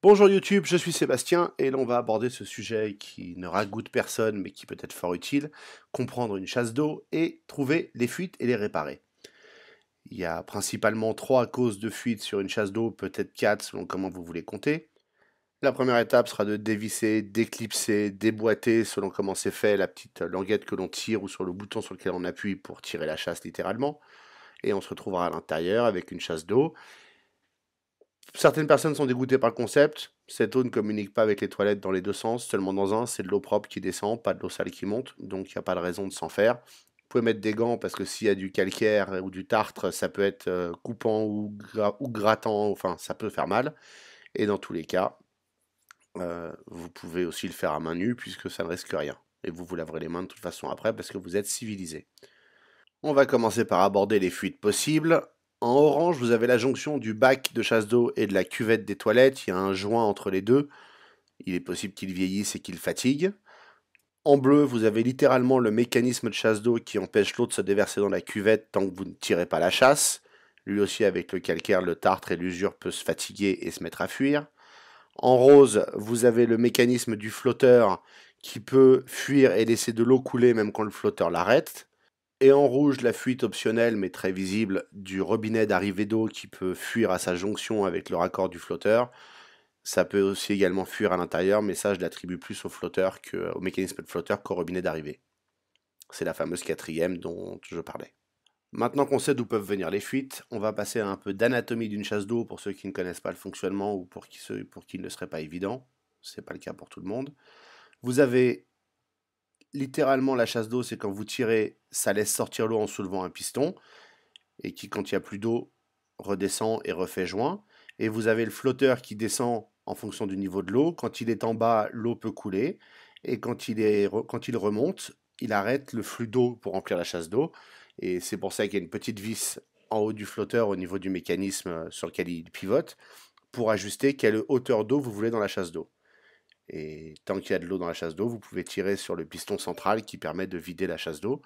Bonjour YouTube, je suis Sébastien et l'on va aborder ce sujet qui ne ragoûte personne mais qui peut être fort utile, comprendre une chasse d'eau et trouver les fuites et les réparer. Il y a principalement trois causes de fuite sur une chasse d'eau, peut-être quatre selon comment vous voulez compter. La première étape sera de dévisser, d'éclipser, déboîter selon comment c'est fait la petite languette que l'on tire ou sur le bouton sur lequel on appuie pour tirer la chasse littéralement. Et on se retrouvera à l'intérieur avec une chasse d'eau Certaines personnes sont dégoûtées par le concept. Cette eau ne communique pas avec les toilettes dans les deux sens, seulement dans un, c'est de l'eau propre qui descend, pas de l'eau sale qui monte, donc il n'y a pas de raison de s'en faire. Vous pouvez mettre des gants parce que s'il y a du calcaire ou du tartre, ça peut être euh, coupant ou, grattant, enfin ça peut faire mal. Et dans tous les cas, euh, vous pouvez aussi le faire à main nue puisque ça ne risque rien. Et vous vous laverez les mains de toute façon après parce que vous êtes civilisé. On va commencer par aborder les fuites possibles. En orange, vous avez la jonction du bac de chasse d'eau et de la cuvette des toilettes. Il y a un joint entre les deux. Il est possible qu'il vieillisse et qu'il fatigue. En bleu, vous avez littéralement le mécanisme de chasse d'eau qui empêche l'eau de se déverser dans la cuvette tant que vous ne tirez pas la chasse. Lui aussi, avec le calcaire, le tartre et l'usure, peut se fatiguer et se mettre à fuir. En rose, vous avez le mécanisme du flotteur qui peut fuir et laisser de l'eau couler même quand le flotteur l'arrête. Et en rouge, la fuite optionnelle mais très visible du robinet d'arrivée d'eau qui peut fuir à sa jonction avec le raccord du flotteur. Ça peut aussi également fuir à l'intérieur, mais ça je l'attribue plus au flotteur que, mécanisme de flotteur qu'au robinet d'arrivée. C'est la fameuse quatrième dont je parlais. Maintenant qu'on sait d'où peuvent venir les fuites, on va passer à un peu d'anatomie d'une chasse d'eau pour ceux qui ne connaissent pas le fonctionnement ou pour qui, ceux, pour qui ne serait pas évident. n'est pas le cas pour tout le monde. Vous avez littéralement, la chasse d'eau, c'est quand vous tirez, ça laisse sortir l'eau en soulevant un piston, et qui, quand il n'y a plus d'eau, redescend et refait joint. Et vous avez le flotteur qui descend en fonction du niveau de l'eau. Quand il est en bas, l'eau peut couler. Et quand il, est, quand il remonte, il arrête le flux d'eau pour remplir la chasse d'eau. Et c'est pour ça qu'il y a une petite vis en haut du flotteur au niveau du mécanisme euh, sur lequel il pivote pour ajuster quelle hauteur d'eau vous voulez dans la chasse d'eau. Et tant qu'il y a de l'eau dans la chasse d'eau, vous pouvez tirer sur le piston central qui permet de vider la chasse d'eau.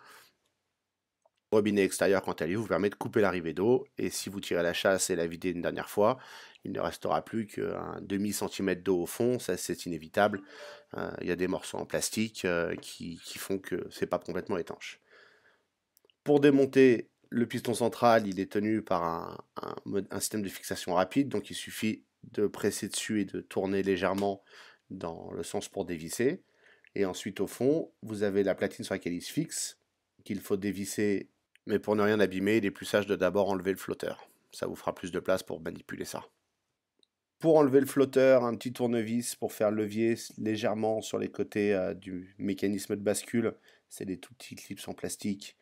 robinet extérieur, quant à lui, vous permet de couper l'arrivée d'eau. Et si vous tirez la chasse et la videz une dernière fois, il ne restera plus qu'un demi-centimètre d'eau au fond. Ça, c'est inévitable. Euh, il y a des morceaux en plastique euh, qui, font que ce n'est pas complètement étanche. Pour démonter le piston central, il est tenu par un, un système de fixation rapide. Donc, il suffit de presser dessus et de tourner légèrement dans le sens pour dévisser. Et ensuite, au fond, vous avez la platine sur laquelle il se fixe, qu'il faut dévisser, mais pour ne rien abîmer, il est plus sage de d'abord enlever le flotteur. Ça vous fera plus de place pour manipuler ça. Pour enlever le flotteur, un petit tournevis pour faire levier légèrement sur les côtés euh, du mécanisme de bascule. C'est des tout petits clips en plastique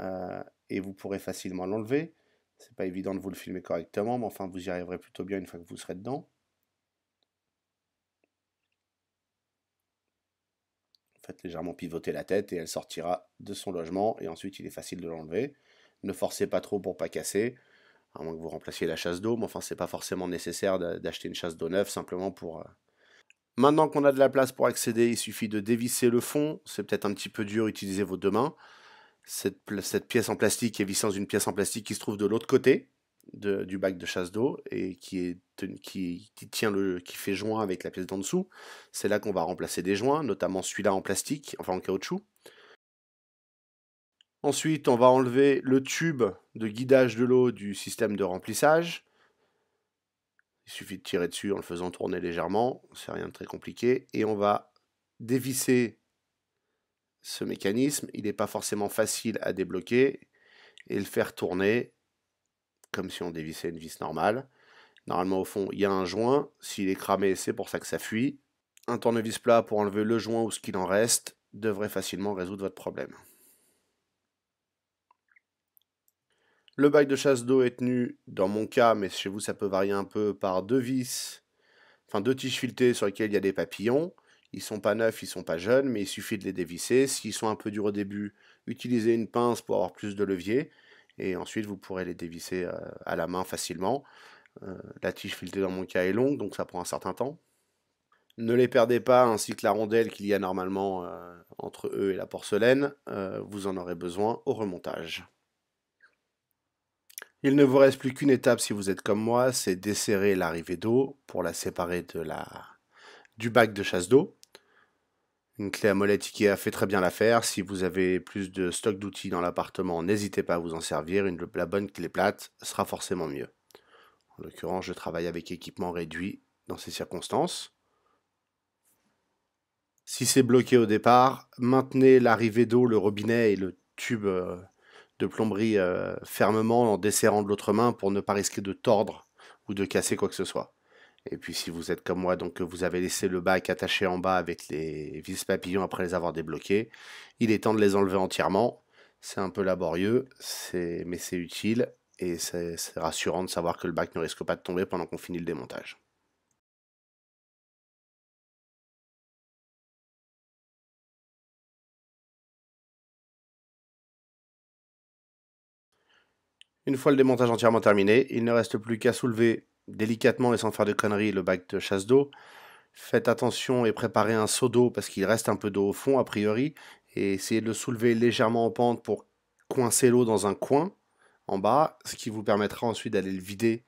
euh, et vous pourrez facilement l'enlever. C'est pas évident de vous le filmer correctement, mais enfin vous y arriverez plutôt bien une fois que vous serez dedans. Faites légèrement pivoter la tête et elle sortira de son logement et ensuite il est facile de l'enlever. Ne forcez pas trop pour pas casser, à moins que vous remplaciez la chasse d'eau, mais enfin c'est pas forcément nécessaire d'acheter une chasse d'eau neuve simplement pour... Euh, maintenant qu'on a de la place pour accéder, il suffit de dévisser le fond, c'est peut-être un petit peu dur, utilisez vos deux mains. Cette, pièce en plastique est vissée dans une pièce en plastique qui se trouve de l'autre côté, du bac de chasse d'eau et qui, est, qui, tient le, qui fait joint avec la pièce d'en dessous. C'est là qu'on va remplacer des joints, notamment celui-là en plastique, enfin en caoutchouc. Ensuite, on va enlever le tube de guidage de l'eau du système de remplissage. Il suffit de tirer dessus en le faisant tourner légèrement, c'est rien de très compliqué. Et on va dévisser ce mécanisme. Il n'est pas forcément facile à débloquer et le faire tourner comme si on dévissait une vis normale. Normalement, au fond, il y a un joint. S'il est cramé, c'est pour ça que ça fuit. Un tournevis plat pour enlever le joint ou ce qu'il en reste devrait facilement résoudre votre problème. Le bac de chasse d'eau est tenu, dans mon cas, mais chez vous ça peut varier un peu, par deux vis, enfin deux tiges filetées sur lesquelles il y a des papillons. Ils sont pas neufs, ils sont pas jeunes, mais il suffit de les dévisser. S'ils sont un peu durs au début, utilisez une pince pour avoir plus de levier et ensuite vous pourrez les dévisser euh, à la main facilement. Euh, la tige filetée dans mon cas est longue, donc ça prend un certain temps. Ne les perdez pas ainsi que la rondelle qu'il y a normalement euh, entre eux et la porcelaine, vous en aurez besoin au remontage. Il ne vous reste plus qu'une étape si vous êtes comme moi, c'est desserrer l'arrivée d'eau pour la séparer de la... du bac de chasse d'eau une clé à molette IKEA a fait très bien l'affaire. Si vous avez plus de stock d'outils dans l'appartement, n'hésitez pas à vous en servir. Une, la bonne clé plate sera forcément mieux. En l'occurrence, je travaille avec équipement réduit dans ces circonstances. Si c'est bloqué au départ, maintenez l'arrivée d'eau, le robinet et le tube euh, de plomberie euh, fermement en desserrant de l'autre main pour ne pas risquer de tordre ou de casser quoi que ce soit. Et puis si vous êtes comme moi, donc vous avez laissé le bac attaché en bas avec les vis papillons après les avoir débloqués, il est temps de les enlever entièrement. C'est un peu laborieux, mais c'est utile et c'est rassurant de savoir que le bac ne risque pas de tomber pendant qu'on finit le démontage. Une fois le démontage entièrement terminé, il ne reste plus qu'à soulever délicatement et sans faire de conneries le bac de chasse d'eau. Faites attention et préparez un seau d'eau parce qu'il reste un peu d'eau au fond a priori. Et essayez de le soulever légèrement en pente pour coincer l'eau dans un coin en bas, ce qui vous permettra ensuite d'aller le vider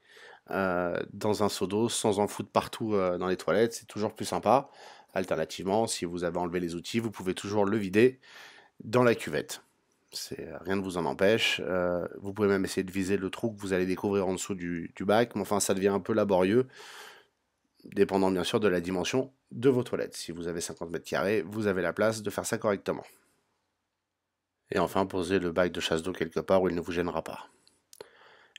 euh, dans un seau d'eau sans en foutre partout euh, dans les toilettes. C'est toujours plus sympa. Alternativement, si vous avez enlevé les outils, vous pouvez toujours le vider dans la cuvette. Euh, rien ne vous en empêche. Euh, vous pouvez même essayer de viser le trou que vous allez découvrir en dessous du, bac, mais enfin ça devient un peu laborieux, dépendant bien sûr de la dimension de vos toilettes. Si vous avez 50 mètres carrés, vous avez la place de faire ça correctement. Et enfin, posez le bac de chasse d'eau quelque part où il ne vous gênera pas.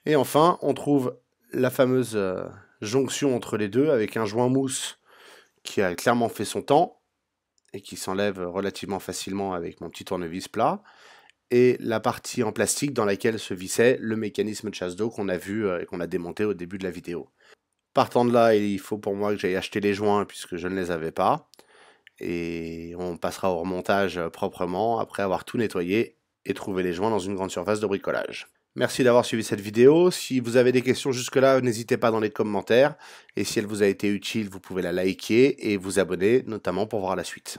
Et enfin, on trouve la fameuse euh, jonction entre les deux avec un joint mousse qui a clairement fait son temps et qui s'enlève relativement facilement avec mon petit tournevis plat et la partie en plastique dans laquelle se vissait le mécanisme de chasse d'eau qu'on a vu euh, et qu'on a démonté au début de la vidéo. Partant de là, il faut pour moi que j'aille acheter les joints puisque je ne les avais pas. Et on passera au remontage euh, proprement après avoir tout nettoyé et trouvé les joints dans une grande surface de bricolage. Merci d'avoir suivi cette vidéo. Si vous avez des questions jusque-là, n'hésitez pas dans les commentaires. Et si elle vous a été utile, vous pouvez la liker et vous abonner, notamment pour voir la suite.